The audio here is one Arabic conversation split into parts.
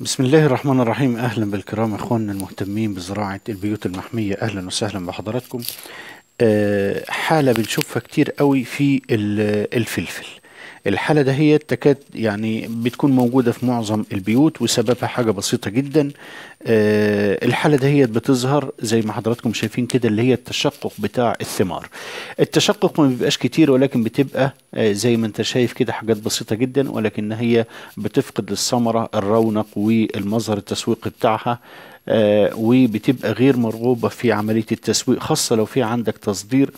بسم الله الرحمن الرحيم اهلا بالكرام اخواننا المهتمين بزراعه البيوت المحميه اهلا وسهلا بحضراتكم آه، حاله بنشوفها كتير قوي في الفلفل الحالة دهيت تكاد يعني بتكون موجودة في معظم البيوت وسببها حاجة بسيطة جدا آه، الحالة دهيت بتظهر زي ما حضراتكم شايفين كده اللي هي التشقق بتاع الثمار التشقق ما بيبقاش كتير ولكن بتبقى آه، زي ما انت شايف كده حاجات بسيطة جدا ولكن هي بتفقد للثمرة الرونق والمظهر التسويقي بتاعها آه، وبتبقى غير مرغوبة في عملية التسويق خاصة لو في عندك تصدير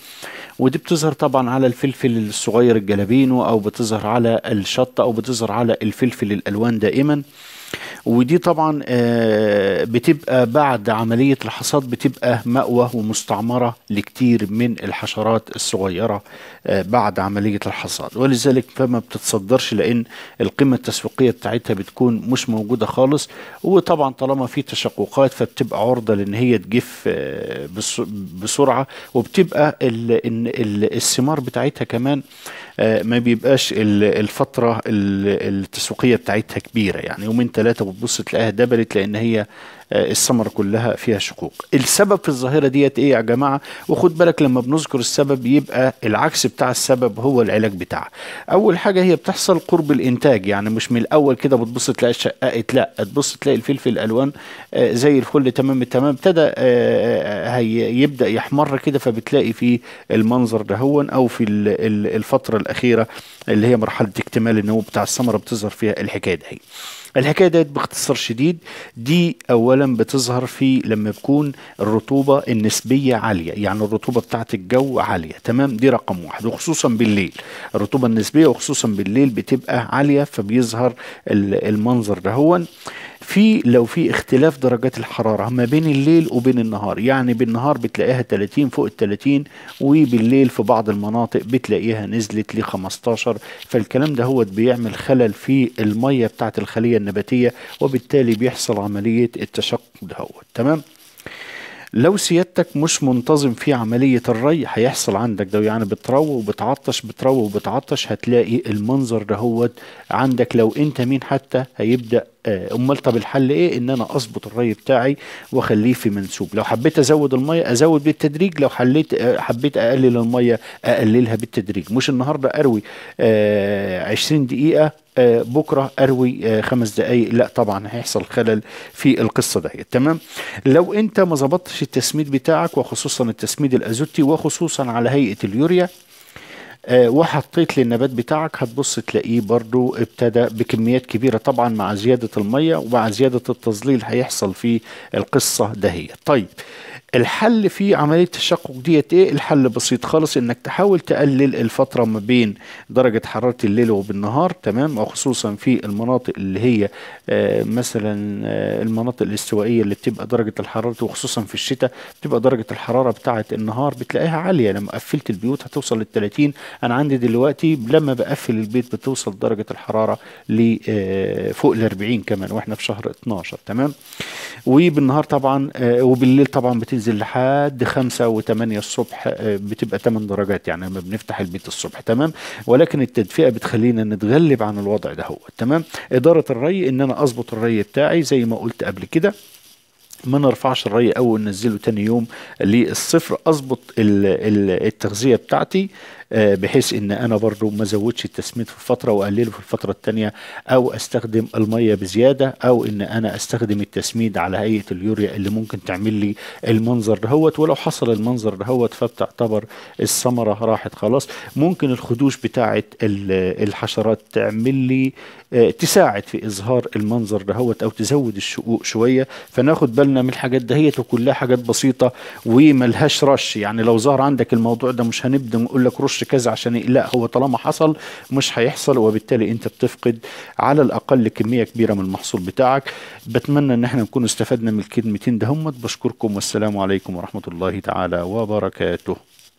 ودي بتظهر طبعا على الفلفل الصغير الجلابينو او بتظهر على الشطه او بتظهر على الفلفل الالوان دائما ودي طبعا آه، بتبقى بعد عملية الحصاد بتبقى مأوى ومستعمرة لكتير من الحشرات الصغيرة آه، بعد عملية الحصاد ولذلك فما بتتصدرش لأن القيمة التسويقية بتاعتها بتكون مش موجودة خالص وطبعا طالما في تشققات فبتبقى عرضة لأن هي تجف آه، بسرعة وبتبقى الثمار بتاعتها كمان آه، ما بيبقاش الفتره التسويقيه بتاعتها كبيره يعني يومين ثلاثه بتبص تلاقيها دبلت لان هي آه، الثمرة كلها فيها شقوق السبب في الظاهرة ديت ايه يا جماعة وخد بالك لما بنذكر السبب يبقى العكس بتاع السبب هو العلاج بتاعها اول حاجة هي بتحصل قرب الانتاج يعني مش من الاول كده بتبص تلاقي شققت لا تبص تلاقي الفلفل الالوان آه، زي الفل تمام التمام ابتدى آه، يبدا يحمر كده فبتلاقي في المنظر دهون او في الفترة الاخيرة اللي هي مرحلة اكتمال النمو بتاع الثمرة بتظهر فيها الحكاية دي الحكايه ديت باختصار شديد دي اولا بتظهر في لما يكون الرطوبه النسبيه عاليه يعني الرطوبه بتاعه الجو عاليه تمام دي رقم واحد وخصوصا بالليل الرطوبه النسبيه وخصوصا بالليل بتبقى عاليه فبيظهر المنظر هو في لو في اختلاف درجات الحراره ما بين الليل وبين النهار يعني بالنهار بتلاقيها 30 فوق ال 30 وبالليل في بعض المناطق بتلاقيها نزلت ل 15 فالكلام ده هو بيعمل خلل في الميه بتاعه الخليه النباتيه وبالتالي بيحصل عمليه التشقق ده تمام لو سيادتك مش منتظم في عملية الري هيحصل عندك ده يعني بتروى وبتعطش بتروى وبتعطش هتلاقي المنظر ده هو عندك لو انت مين حتى هيبدأ آه، امال طب الحل ايه ان انا اظبط الري بتاعي واخليه في منسوب لو حبيت ازود الميه ازود بالتدريج لو حليت آه، حبيت اقلل الميه اقللها بالتدريج مش النهارده اروي 20 آه، دقيقه بكره اروي خمس دقائق لا طبعا هيحصل خلل في القصه دهيت تمام لو انت ما ظبطتش التسميد بتاعك وخصوصا التسميد الازوتي وخصوصا على هيئه اليوريا آه، وحطيت للنبات بتاعك هتبص تلاقيه برضو ابتدى بكميات كبيرة طبعا مع زيادة المية ومع زيادة التظليل هيحصل في القصة دهية طيب الحل في عملية التشقق ديت ايه الحل بسيط خالص انك تحاول تقلل الفترة ما بين درجة حرارة الليل وبالنهار تمام وخصوصا في المناطق اللي هي آه، مثلا آه، المناطق الاستوائية اللي بتبقى درجة الحرارة وخصوصا في الشتاء بتبقى درجة الحرارة بتاعة النهار بتلاقيها عالية لما قفلت البيوت هتوصل لل 30 انا عندي دلوقتي لما بقفل البيت بتوصل درجة الحرارة لفوق آه، ال 40 كمان واحنا في شهر 12 تمام وبالنهار طبعا آه، وبالليل طبعا بتنزل لحد 5 و8 الصبح آه، بتبقى 8 درجات يعني لما بنفتح البيت الصبح تمام ولكن التدفئه بتخلينا نتغلب عن الوضع ده هو تمام اداره الري ان انا اظبط الري بتاعي زي ما قلت قبل كده ما نرفعش الري او ننزله تاني يوم للصفر اظبط التغذيه بتاعتي آه، بحيث ان انا برضو ما ازودش التسميد في فتره واقلله في الفتره الثانيه او استخدم الميه بزياده او ان انا استخدم التسميد على هيئه اليوريا اللي ممكن تعمل لي المنظر دهوت ولو حصل المنظر دهوت فبتعتبر الثمره راحت خلاص ممكن الخدوش بتاعه الحشرات تعمل لي آه، تساعد في اظهار المنظر دهوت او تزود الشقوق شويه فناخد بالنا من الحاجات دهيت وكلها حاجات بسيطه وملهاش رش يعني لو ظهر عندك الموضوع ده مش هنبدا نقول لك رش يخش كذا عشان لا هو طالما حصل مش هيحصل وبالتالي انت بتفقد على الاقل كميه كبيره من المحصول بتاعك بتمنى ان احنا نكون استفدنا من الكلمتين دهم بشكركم والسلام عليكم ورحمه الله تعالى وبركاته